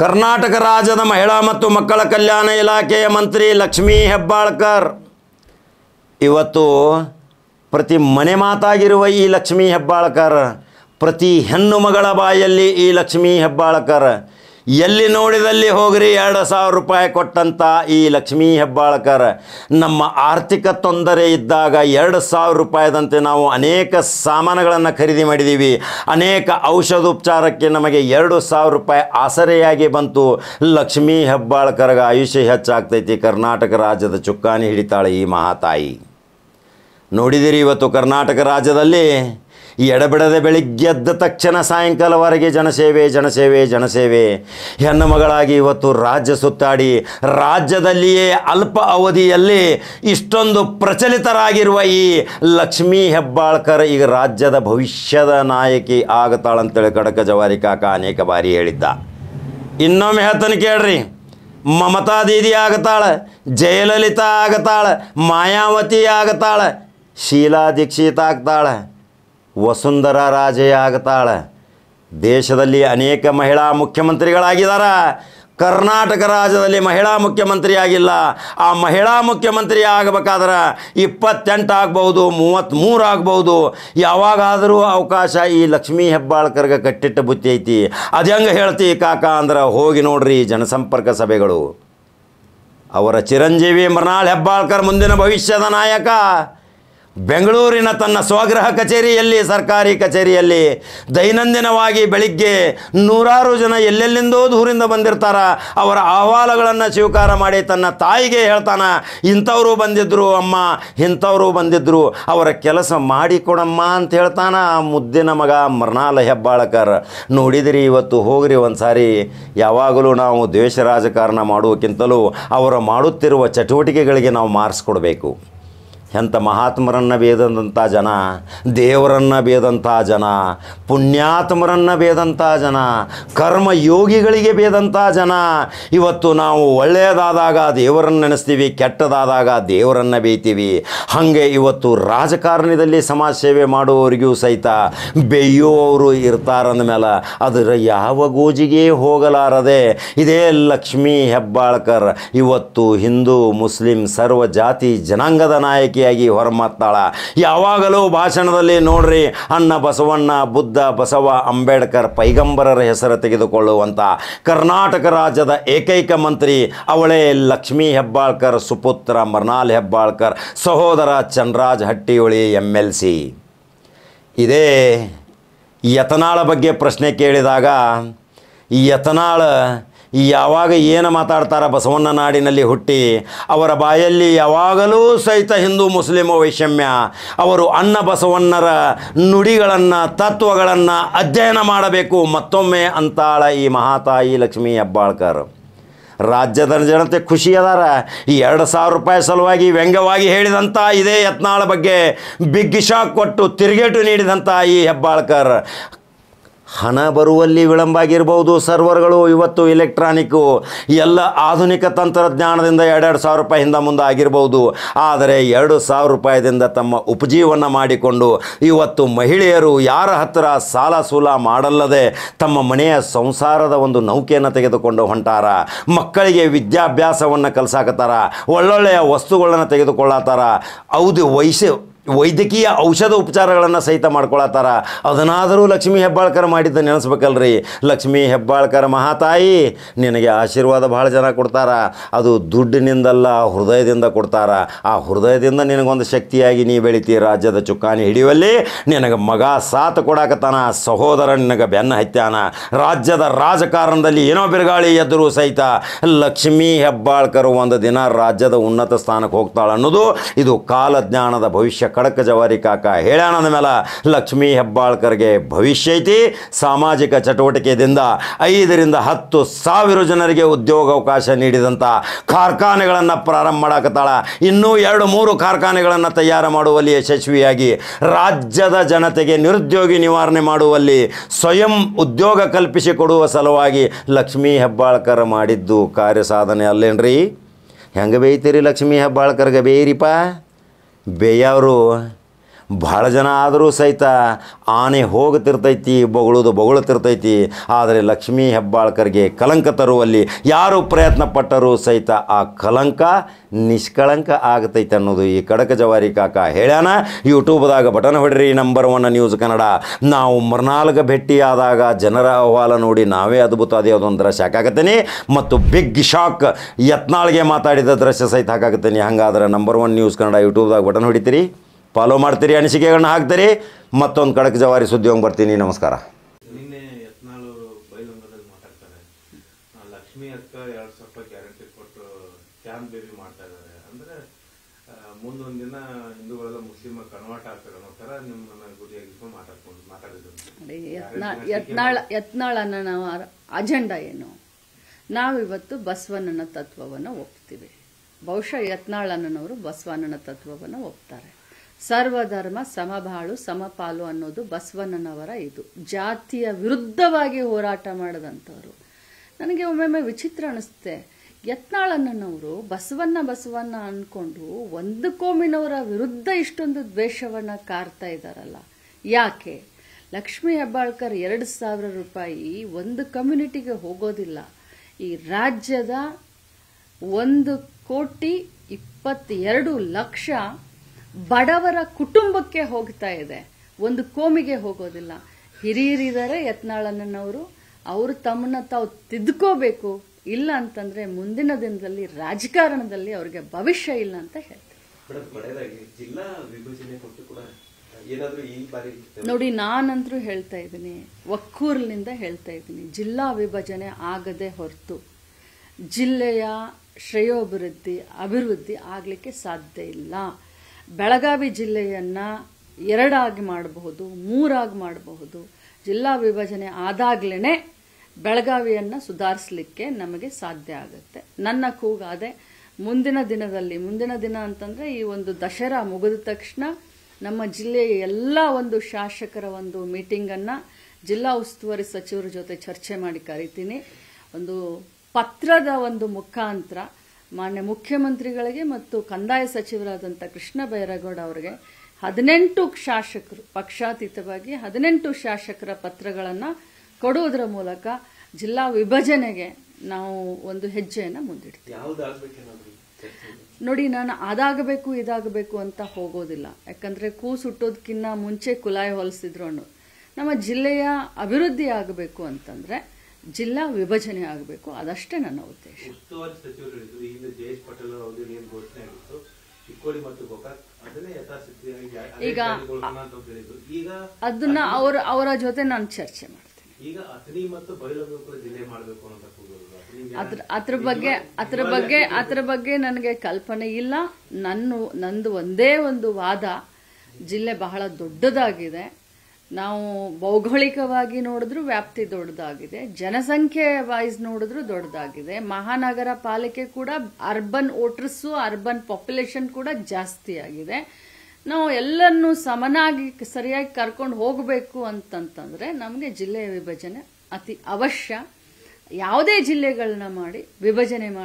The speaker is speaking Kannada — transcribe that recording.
ಕರ್ನಾಟಕ ರಾಜ್ಯದ ಮಹಿಳಾ ಮತ್ತು ಮಕ್ಕಳ ಕಲ್ಯಾಣ ಇಲಾಖೆಯ ಮಂತ್ರಿ ಲಕ್ಷ್ಮೀ ಹೆಬ್ಬಾಳ್ಕರ್ ಇವತ್ತು ಪ್ರತಿ ಮನೆ ಮಾತಾಗಿರುವ ಈ ಲಕ್ಷ್ಮೀ ಹೆಬ್ಬಾಳ್ಕರ್ ಪ್ರತಿ ಹೆಣ್ಣು ಮಗಳ ಬಾಯಲ್ಲಿ ಈ ಲಕ್ಷ್ಮೀ ಹೆಬ್ಬಾಳ್ಕರ್ ಎಲ್ಲಿ ನೋಡಿದಲ್ಲಿ ಹೋಗ್ರಿ ಎರಡು ಸಾವಿರ ರೂಪಾಯಿ ಕೊಟ್ಟಂಥ ಈ ಲಕ್ಷ್ಮೀ ಹೆಬ್ಬಾಳ್ಕರ್ ನಮ್ಮ ಆರ್ಥಿಕ ತೊಂದರೆ ಇದ್ದಾಗ ಎರಡು ಸಾವಿರ ರೂಪಾಯಿದಂತೆ ನಾವು ಅನೇಕ ಸಾಮಾನುಗಳನ್ನು ಖರೀದಿ ಮಾಡಿದ್ದೀವಿ ಅನೇಕ ಔಷಧೋಪಚಾರಕ್ಕೆ ನಮಗೆ ಎರಡು ಸಾವಿರ ರೂಪಾಯಿ ಆಸರೆಯಾಗಿ ಬಂತು ಲಕ್ಷ್ಮೀ ಹೆಬ್ಬಾಳ್ಕರ್ಗೆ ಆಯುಷ್ಯ ಹೆಚ್ಚಾಗ್ತೈತಿ ಕರ್ನಾಟಕ ರಾಜ್ಯದ ಚುಕ್ಕಾಣಿ ಹಿಡಿತಾಳೆ ಈ ಮಹಾತಾಯಿ ನೋಡಿದಿರಿ ಇವತ್ತು ಕರ್ನಾಟಕ ರಾಜ್ಯದಲ್ಲಿ ಈ ಎಡಬಿಡದೆ ಬೆಳಿಗ್ಗೆ ಎದ್ದ ತಕ್ಷಣ ಸಾಯಂಕಾಲವರೆಗೆ ಜನಸೇವೆ ಜನಸೇವೆ ಜನಸೇವೆ ಹೆಣ್ಣು ಮಗಳಾಗಿ ಇವತ್ತು ರಾಜ್ಯ ಸುತ್ತಾಡಿ ರಾಜ್ಯದಲ್ಲಿಯೇ ಅಲ್ಪ ಅವಧಿಯಲ್ಲಿ ಇಷ್ಟೊಂದು ಪ್ರಚಲಿತರಾಗಿರುವ ಈ ಲಕ್ಷ್ಮೀ ಹೆಬ್ಬಾಳ್ಕರ್ ಈಗ ರಾಜ್ಯದ ಭವಿಷ್ಯದ ನಾಯಕಿ ಆಗ್ತಾಳಂತೇಳಿ ಕಡಕ ಜವಾರಿ ಕಾಕ ಅನೇಕ ಬಾರಿ ಹೇಳಿದ್ದ ಇನ್ನೊಮ್ಮೆ ಹೇಳ್ತಾನೆ ಕೇಳ್ರಿ ಮಮತಾ ದೀದಿ ಆಗತಾಳೆ ಜಯಲಲಿತಾ ಆಗತಾಳೆ ಮಾಯಾವತಿ ಆಗತಾಳೆ ಶೀಲಾ ದೀಕ್ಷಿತ ಆಗ್ತಾಳೆ ವಸುಂಧರ ರಾಜೇ ಆಗ್ತಾಳೆ ದೇಶದಲ್ಲಿ ಅನೇಕ ಮಹಿಳಾ ಮುಖ್ಯಮಂತ್ರಿಗಳಾಗಿದ್ದಾರೆ ಕರ್ನಾಟಕ ರಾಜ್ಯದಲ್ಲಿ ಮಹಿಳಾ ಮುಖ್ಯಮಂತ್ರಿ ಆಗಿಲ್ಲ ಆ ಮಹಿಳಾ ಮುಖ್ಯಮಂತ್ರಿ ಆಗಬೇಕಾದ್ರೆ ಇಪ್ಪತ್ತೆಂಟು ಆಗ್ಬೌದು ಮೂವತ್ತ್ಮೂರು ಆಗ್ಬೌದು ಯಾವಾಗಾದರೂ ಅವಕಾಶ ಈ ಲಕ್ಷ್ಮೀ ಹೆಬ್ಬಾಳ್ಕರ್ಗೆ ಕಟ್ಟಿಟ್ಟ ಬುತ್ತಿ ಐತಿ ಅದು ಹೆಂಗೆ ಹೇಳ್ತಿ ಕಾಕ ಅಂದ್ರೆ ಹೋಗಿ ನೋಡ್ರಿ ಜನಸಂಪರ್ಕ ಸಭೆಗಳು ಅವರ ಚಿರಂಜೀವಿ ಮೃನಾಳ್ ಹೆಬ್ಬಾಳ್ಕರ್ ಮುಂದಿನ ಭವಿಷ್ಯದ ನಾಯಕ ಬೆಂಗಳೂರಿನ ತನ್ನ ಸ್ವಗೃಹ ಕಚೇರಿಯಲ್ಲಿ ಸರ್ಕಾರಿ ಕಚೇರಿಯಲ್ಲಿ ದೈನಂದಿನವಾಗಿ ಬೆಳಿಗ್ಗೆ ನೂರಾರು ಜನ ಎಲ್ಲೆಲ್ಲಿಂದೋ ದೂರಿಂದ ಬಂದಿರ್ತಾರ ಅವರ ಅಹವಾಲುಗಳನ್ನು ಸ್ವೀಕಾರ ಮಾಡಿ ತನ್ನ ತಾಯಿಗೆ ಹೇಳ್ತಾನ ಇಂಥವರು ಬಂದಿದ್ದರು ಅಮ್ಮ ಇಂಥವರು ಬಂದಿದ್ದರು ಅವರ ಕೆಲಸ ಮಾಡಿಕೊಡಮ್ಮ ಅಂತ ಹೇಳ್ತಾನ ಮುದ್ದಿನ ಮಗ ಮೃಣಾಲ ಹೆಬ್ಬಾಳಕರ್ ನೋಡಿದಿರಿ ಇವತ್ತು ಹೋಗ್ರಿ ಒಂದು ಸಾರಿ ಯಾವಾಗಲೂ ನಾವು ದ್ವೇಷ ರಾಜಕಾರಣ ಮಾಡುವಕ್ಕಿಂತಲೂ ಅವರು ಮಾಡುತ್ತಿರುವ ಚಟುವಟಿಕೆಗಳಿಗೆ ನಾವು ಮಾರ್ಕ್ಸ್ ಕೊಡಬೇಕು ಎಂಥ ಮಹಾತ್ಮರನ್ನು ಬೇದಂಥ ಜನ ದೇವರನ್ನು ಬೇದಂಥ ಜನ ಪುಣ್ಯಾತ್ಮರನ್ನು ಬೇದಂಥ ಜನ ಕರ್ಮಯೋಗಿಗಳಿಗೆ ಬೇದಂಥ ಜನ ಇವತ್ತು ನಾವು ಒಳ್ಳೆಯದಾದಾಗ ದೇವರನ್ನು ನೆನೆಸ್ತೀವಿ ಕೆಟ್ಟದಾದಾಗ ದೇವರನ್ನು ಬೇಯ್ತೀವಿ ಹಾಗೆ ಇವತ್ತು ರಾಜಕಾರಣದಲ್ಲಿ ಸಮಾಜ ಸೇವೆ ಮಾಡುವವರಿಗೂ ಸಹಿತ ಬೇಯುವವರು ಇರ್ತಾರಂದ ಮೇಲೆ ಅದರ ಯಾವ ಗೋಜಿಗೆ ಹೋಗಲಾರದೆ ಇದೇ ಲಕ್ಷ್ಮೀ ಹೆಬ್ಬಾಳ್ಕರ್ ಇವತ್ತು ಹಿಂದೂ ಮುಸ್ಲಿಂ ಸರ್ವ ಜಾತಿ ಜನಾಂಗದ ನಾಯಕಿ ಮುಖಿಯಾಗಿ ಹೊರಮತ್ತಾಳ ಯಾವಾಗಲೂ ಭಾಷಣದಲ್ಲಿ ನೋಡ್ರಿ ಅಣ್ಣ ಬಸವಣ್ಣ ಬುದ್ಧ ಬಸವ ಅಂಬೇಡ್ಕರ್ ಪೈಗಂಬರರ ಹೆಸರು ತೆಗೆದುಕೊಳ್ಳುವಂಥ ಕರ್ನಾಟಕ ರಾಜ್ಯದ ಏಕೈಕ ಮಂತ್ರಿ ಅವಳೇ ಲಕ್ಷ್ಮೀ ಹೆಬ್ಬಾಳ್ಕರ್ ಸುಪುತ್ರ ಮರ್ನಾಲ್ ಹೆಬ್ಬಾಳ್ಕರ್ ಸಹೋದರ Channaraj Hattiholi M L C ಇದೇ ಯತನಾಳ ಬಗ್ಗೆ ಪ್ರಶ್ನೆ ಕೇಳಿದಾಗ ಈ ಯತನಾಳ ಯಾವಾಗ ಏನು ಮಾತಾಡ್ತಾರ ಬಸವಣ್ಣ ನಾಡಿನಲ್ಲಿ ಹುಟ್ಟಿ ಅವರ ಬಾಯಲ್ಲಿ ಯಾವಾಗಲೂ ಸಹಿತ ಹಿಂದೂ ಮುಸ್ಲಿಮ ವೈಷಮ್ಯ ಅವರು ಅನ್ನ ಬಸವಣ್ಣರ ನುಡಿಗಳನ್ನು ತತ್ವಗಳನ್ನು ಅಧ್ಯಯನ ಮಾಡಬೇಕು ಮತ್ತೊಮ್ಮೆ ಅಂತಾಳ ಈ ಮಹಾತಾಯಿ ಲಕ್ಷ್ಮೀ ಹೆಬ್ಬಾಳ್ಕರ್ ರಾಜ್ಯದ ಜನತೆ ಖುಷಿ ಅದಾರ ಈ ಎರಡು ಸಾವಿರ ರೂಪಾಯಿ ಸಲುವಾಗಿ ವ್ಯಂಗ್ಯವಾಗಿ ಹೇಳಿದಂಥ ಇದೇ ಯತ್ನಾಳ ಬಗ್ಗೆ ಬಿಗ್ ಶಾಕ್ ಕೊಟ್ಟು ತಿರುಗೇಟು ನೀಡಿದಂಥ ಈ ಹೆಬ್ಬಾಳ್ಕರ್ ಹಣ ಬರುವಲ್ಲಿ ವಿಳಂಬ ಆಗಿರ್ಬೋದು ಸರ್ವರ್ಗಳು ಇವತ್ತು ಇಲೆಕ್ಟ್ರಾನಿಕ್ಕು ಎಲ್ಲ ಆಧುನಿಕ ತಂತ್ರಜ್ಞಾನದಿಂದ ಎರಡೆರಡು ಸಾವಿರ ರೂಪಾಯಿ ಹಿಂದೆ ಮುಂದೆ ಆಗಿರ್ಬೋದು ಆದರೆ ಎರಡು ಸಾವಿರ ರೂಪಾಯಿದಿಂದ ತಮ್ಮ ಉಪಜೀವನ ಮಾಡಿಕೊಂಡು ಇವತ್ತು ಮಹಿಳೆಯರು ಯಾರ ಹತ್ತಿರ ಸಾಲ ಸೂಲ ಮಾಡಲ್ಲದೆ ತಮ್ಮ ಮನೆಯ ಸಂಸಾರದ ಒಂದು ನೌಕೆಯನ್ನು ತೆಗೆದುಕೊಂಡು ಹೊಂಟಾರ ಮಕ್ಕಳಿಗೆ ವಿದ್ಯಾಭ್ಯಾಸವನ್ನು ಕಲಸಾಕತ್ತಾರ ಒಳ್ಳೊಳ್ಳೆಯ ವಸ್ತುಗಳನ್ನು ತೆಗೆದುಕೊಳ್ಳತ್ತಾರ ಹೌದು ವಯಸ್ಸು ವೈದ್ಯಕೀಯ ಔಷಧ ಉಪಚಾರಗಳನ್ನು ಸಹಿತ ಮಾಡ್ಕೊಳತ್ತಾರ ಅದನ್ನಾದರೂ ಲಕ್ಷ್ಮೀ ಹೆಬ್ಬಾಳ್ಕರ್ ಮಾಡಿದ್ದ ನೆನೆಸ್ಬೇಕಲ್ರಿ ಲಕ್ಷ್ಮೀ ಹೆಬ್ಬಾಳ್ಕರ್ ಮಹಾತಾಯಿ ನಿನಗೆ ಆಶೀರ್ವಾದ ಭಾಳ ಜನ ಕೊಡ್ತಾರ ಅದು ದುಡ್ಡಿನಿಂದಲ್ಲ ಹೃದಯದಿಂದ ಕೊಡ್ತಾರ ಆ ಹೃದಯದಿಂದ ನಿನಗೊಂದು ಶಕ್ತಿಯಾಗಿ ನೀ ಬೆಳಿತೀ ರಾಜ್ಯದ ಚುಕ್ಕಾಣಿ ಹಿಡಿಯುವಲ್ಲಿ ನಿನಗೆ ಮಗ ಸಾತ್ ಕೊಡಾಕತ್ತಾನ ಸಹೋದರ ನಿನಗೆ ಬೆನ್ನ ಹತ್ಯಾನ ರಾಜ್ಯದ ರಾಜಕಾರಣದಲ್ಲಿ ಏನೋ ಬಿರುಗಾಳಿ ಎದ್ದರೂ ಸಹಿತ ಲಕ್ಷ್ಮೀ ಹೆಬ್ಬಾಳ್ಕರ್ ಒಂದು ದಿನ ರಾಜ್ಯದ ಉನ್ನತ ಸ್ಥಾನಕ್ಕೆ ಹೋಗ್ತಾಳೆ ಅನ್ನೋದು ಇದು ಕಾಲಜ್ಞಾನದ ಭವಿಷ್ಯ ಖಡಕ್ ಜವಾರಿ ಕಾಕ ಅಂದ ಮೇಲೆ ಲಕ್ಷ್ಮೀ ಹೆಬ್ಬಾಳ್ಕರ್ಗೆ ಭವಿಷ್ಯ ಐತಿ ಸಾಮಾಜಿಕ ಚಟುವಟಿಕೆಯಿಂದ ಐದರಿಂದ ಹತ್ತು ಸಾವಿರ ಜನರಿಗೆ ಉದ್ಯೋಗಾವಕಾಶ ನೀಡಿದಂಥ ಕಾರ್ಖಾನೆಗಳನ್ನು ಪ್ರಾರಂಭ ಮಾಡಾಕತ್ತಾಳ ಇನ್ನೂ ಎರಡು ಮೂರು ಕಾರ್ಖಾನೆಗಳನ್ನು ತಯಾರು ಮಾಡುವಲ್ಲಿ ಯಶಸ್ವಿಯಾಗಿ ರಾಜ್ಯದ ಜನತೆಗೆ ನಿರುದ್ಯೋಗಿ ನಿವಾರಣೆ ಮಾಡುವಲ್ಲಿ ಸ್ವಯಂ ಉದ್ಯೋಗ ಕಲ್ಪಿಸಿ ಕೊಡುವ ಸಲುವಾಗಿ ಲಕ್ಷ್ಮೀ ಹೆಬ್ಬಾಳ್ಕರ್ ಮಾಡಿದ್ದು ಕಾರ್ಯ ಸಾಧನೆ ಅಲ್ಲೇನ್ರಿ ಹೆಂಗೆ ಬೇಯ್ತೀರಿ ಲಕ್ಷ್ಮೀ ಹೆಬ್ಬಾಳ್ಕರ್ಗೆ ಬೇಯಿರಿಪಾ Beijo, ಭಾಳ ಜನ ಆದರೂ ಸಹಿತ ಆನೆ ಹೋಗುತ್ತಿರ್ತೈತಿ ಬೊಗಳದು ಬೊಗಳುತ್ತಿರ್ತೈತಿ ಆದರೆ ಲಕ್ಷ್ಮೀ ಹೆಬ್ಬಾಳ್ಕರ್ಗೆ ಕಲಂಕ ತರುವಲ್ಲಿ ಯಾರು ಪ್ರಯತ್ನ ಪಟ್ಟರೂ ಸಹಿತ ಆ ಕಲಂಕ ನಿಷ್ಕಳಂಕ ಆಗತೈತೆ ಅನ್ನೋದು ಈ ಕಡಕ ಜವಾರಿ ಕಾಕ ಹೇಳ್ಯಾನ ಯೂಟ್ಯೂಬ್ದಾಗ ಬಟನ್ ಹೊಡ್ರಿ ನಂಬರ್ ಒನ್ ನ್ಯೂಸ್ ಕನ್ನಡ ನಾವು ಭೇಟಿ ಆದಾಗ ಜನರ ಅಹವಾಲ ನೋಡಿ ನಾವೇ ಅದ್ಭುತ ಅದೇ ಅದೊಂದು ಶಾಕ್ ಆಗತ್ತೇನೆ ಮತ್ತು ಬಿಗ್ ಶಾಕ್ ಯತ್ನಾಳ್ಗೆ ಮಾತಾಡಿದ ದೃಶ್ಯ ಸಹಿತ ಹಾಕಾಗತ್ತೇನೆ ಹಂಗಾದ್ರೆ ನಂಬರ್ ಒನ್ ನ್ಯೂಸ್ ಕನ್ನಡ ಯೂಟ್ಯೂಬ್ದಾಗ ಬಟನ್ ಹೊಡಿತೀರಿ ಫಾಲೋ ಮಾಡ್ತೀರಿ ಅನಿಸಿಕೆಗಳನ್ನ ಹಾಕ್ತೀರಿ ಮತ್ತೊಂದು ಕಡಕ್ ಜವಾರಿ ಸುದ್ದಿ ಹೋಗಿ ಬರ್ತೀನಿ ನಮಸ್ಕಾರ ಮುಂದೊಂದಿನ ಅಜೆಂಡಾ ಏನು ನಾವಿವತ್ತು ಬಸವಣ್ಣನ ತತ್ವವನ್ನು ಒಪ್ತೀವಿ ಬಹುಶಃ ಯತ್ನಾಳ್ ಯತ್ನಾಳಣ್ಣನವರು ಬಸವಣ್ಣನ ತತ್ವವನ್ನು ಒಪ್ತಾರೆ ಸರ್ವಧರ್ಮ ಸಮಬಾಳು ಸಮಪಾಲು ಅನ್ನೋದು ಬಸವಣ್ಣನವರ ಇದು ಜಾತಿಯ ವಿರುದ್ಧವಾಗಿ ಹೋರಾಟ ಮಾಡದಂಥವ್ರು ನನಗೆ ಒಮ್ಮೊಮ್ಮೆ ವಿಚಿತ್ರ ಅನಿಸುತ್ತೆ ಯತ್ನಾಳಣ್ಣನವರು ಬಸವಣ್ಣ ಬಸವಣ್ಣ ಅಂದ್ಕೊಂಡು ಒಂದು ಕೋಮಿನವರ ವಿರುದ್ಧ ಇಷ್ಟೊಂದು ದ್ವೇಷವನ್ನು ಕಾರ್ತಾ ಇದ್ದಾರಲ್ಲ ಯಾಕೆ ಲಕ್ಷ್ಮೀ ಹೆಬ್ಬಾಳ್ಕರ್ ಎರಡು ಸಾವಿರ ರೂಪಾಯಿ ಒಂದು ಕಮ್ಯುನಿಟಿಗೆ ಹೋಗೋದಿಲ್ಲ ಈ ರಾಜ್ಯದ ಒಂದು ಕೋಟಿ ಇಪ್ಪತ್ತೆರಡು ಲಕ್ಷ ಬಡವರ ಕುಟುಂಬಕ್ಕೆ ಹೋಗ್ತಾ ಇದೆ ಒಂದು ಕೋಮಿಗೆ ಹೋಗೋದಿಲ್ಲ ಹಿರಿಯರಿದ್ದಾರೆ ಯತ್ನಾಳನವರು ಅವರು ತಮ್ಮನ್ನ ತಾವು ತಿದ್ಕೋಬೇಕು ಇಲ್ಲ ಅಂತಂದ್ರೆ ಮುಂದಿನ ದಿನದಲ್ಲಿ ರಾಜಕಾರಣದಲ್ಲಿ ಅವ್ರಿಗೆ ಭವಿಷ್ಯ ಇಲ್ಲ ಅಂತ ಹೇಳ್ತಾರೆ ನೋಡಿ ನಾನಂತರೂ ಹೇಳ್ತಾ ಇದ್ದೀನಿ ಒಕ್ಕೂರ್ಲಿಂದ ಹೇಳ್ತಾ ಇದ್ದೀನಿ ಜಿಲ್ಲಾ ವಿಭಜನೆ ಆಗದೆ ಹೊರತು ಜಿಲ್ಲೆಯ ಶ್ರೇಯೋಭಿವೃದ್ಧಿ ಅಭಿವೃದ್ಧಿ ಆಗ್ಲಿಕ್ಕೆ ಸಾಧ್ಯ ಇಲ್ಲ ಬೆಳಗಾವಿ ಜಿಲ್ಲೆಯನ್ನು ಎರಡಾಗಿ ಮಾಡಬಹುದು ಮೂರಾಗಿ ಮಾಡಬಹುದು ಜಿಲ್ಲಾ ವಿಭಜನೆ ಆದಾಗ್ಲೇ ಬೆಳಗಾವಿಯನ್ನು ಸುಧಾರಿಸಲಿಕ್ಕೆ ನಮಗೆ ಸಾಧ್ಯ ಆಗುತ್ತೆ ನನ್ನ ಕೂಗಾದೆ ಮುಂದಿನ ದಿನದಲ್ಲಿ ಮುಂದಿನ ದಿನ ಅಂತಂದರೆ ಈ ಒಂದು ದಸರಾ ಮುಗಿದ ತಕ್ಷಣ ನಮ್ಮ ಜಿಲ್ಲೆಯ ಎಲ್ಲ ಒಂದು ಶಾಸಕರ ಒಂದು ಮೀಟಿಂಗನ್ನು ಜಿಲ್ಲಾ ಉಸ್ತುವಾರಿ ಸಚಿವರ ಜೊತೆ ಚರ್ಚೆ ಮಾಡಿ ಕರಿತೀನಿ ಒಂದು ಪತ್ರದ ಒಂದು ಮುಖಾಂತರ ಮಾನ್ಯ ಮುಖ್ಯಮಂತ್ರಿಗಳಿಗೆ ಮತ್ತು ಕಂದಾಯ ಸಚಿವರಾದಂಥ ಕೃಷ್ಣ ಬೈರೇಗೌಡ ಅವರಿಗೆ ಹದಿನೆಂಟು ಶಾಸಕರು ಪಕ್ಷಾತೀತವಾಗಿ ಹದಿನೆಂಟು ಶಾಸಕರ ಪತ್ರಗಳನ್ನು ಕೊಡುವುದರ ಮೂಲಕ ಜಿಲ್ಲಾ ವಿಭಜನೆಗೆ ನಾವು ಒಂದು ಹೆಜ್ಜೆಯನ್ನು ಮುಂದಿಡ್ತೀವಿ ನೋಡಿ ನಾನು ಅದಾಗಬೇಕು ಇದಾಗಬೇಕು ಅಂತ ಹೋಗೋದಿಲ್ಲ ಯಾಕಂದರೆ ಕೂಸುಟ್ಟೋದಕ್ಕಿಂತ ಮುಂಚೆ ಕುಲಾಯಿ ಹೊಲಿಸಿದ್ರು ನಮ್ಮ ಜಿಲ್ಲೆಯ ಅಭಿವೃದ್ಧಿ ಆಗಬೇಕು ಅಂತಂದರೆ ಜಿಲ್ಲಾ ವಿಭಜನೆ ಆಗಬೇಕು ಅದಷ್ಟೇ ನನ್ನ ಉದ್ದೇಶ ಈಗ ಅದನ್ನ ಅವರ ಅವರ ಜೊತೆ ನಾನು ಚರ್ಚೆ ಮಾಡ್ತೀನಿ ಅದ್ರ ಅದ್ರ ಬಗ್ಗೆ ಅದ್ರ ಬಗ್ಗೆ ಅದ್ರ ಬಗ್ಗೆ ನನಗೆ ಕಲ್ಪನೆ ಇಲ್ಲ ನನ್ನ ನಂದು ಒಂದೇ ಒಂದು ವಾದ ಜಿಲ್ಲೆ ಬಹಳ ದೊಡ್ಡದಾಗಿದೆ ನಾವು ಭೌಗೋಳಿಕವಾಗಿ ನೋಡಿದ್ರೂ ವ್ಯಾಪ್ತಿ ದೊಡ್ಡದಾಗಿದೆ ಜನಸಂಖ್ಯೆ ವೈಸ್ ನೋಡಿದ್ರೂ ದೊಡ್ಡದಾಗಿದೆ ಮಹಾನಗರ ಪಾಲಿಕೆ ಕೂಡ ಅರ್ಬನ್ ವೋಟರ್ಸ್ ಅರ್ಬನ್ ಪಾಪ್ಯುಲೇಷನ್ ಕೂಡ ಜಾಸ್ತಿ ಆಗಿದೆ ನಾವು ಎಲ್ಲರನ್ನೂ ಸಮನಾಗಿ ಸರಿಯಾಗಿ ಕರ್ಕೊಂಡು ಹೋಗಬೇಕು ಅಂತಂತಂದ್ರೆ ನಮಗೆ ಜಿಲ್ಲೆಯ ವಿಭಜನೆ ಅತಿ ಅವಶ್ಯ ಯಾವುದೇ ಜಿಲ್ಲೆಗಳನ್ನ ಮಾಡಿ ವಿಭಜನೆ ಮಾಡಿ